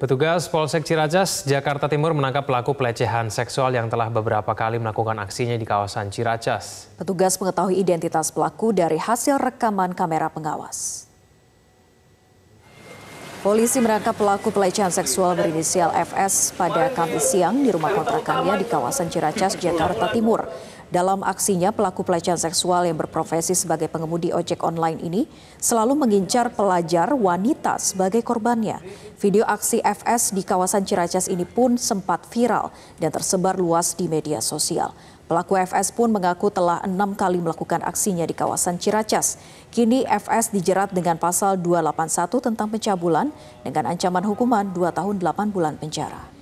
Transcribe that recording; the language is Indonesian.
Petugas Polsek Ciracas, Jakarta Timur menangkap pelaku pelecehan seksual yang telah beberapa kali melakukan aksinya di kawasan Ciracas. Petugas mengetahui identitas pelaku dari hasil rekaman kamera pengawas. Polisi merangkap pelaku pelecehan seksual berinisial FS pada Kamis siang di rumah kontrakannya di kawasan Ciracas, Jakarta Timur. Dalam aksinya, pelaku pelecehan seksual yang berprofesi sebagai pengemudi ojek online ini selalu mengincar pelajar wanita sebagai korbannya. Video aksi FS di kawasan Ciracas ini pun sempat viral dan tersebar luas di media sosial. Pelaku FS pun mengaku telah enam kali melakukan aksinya di kawasan Ciracas. Kini FS dijerat dengan pasal 281 tentang pencabulan dengan ancaman hukuman 2 tahun 8 bulan penjara.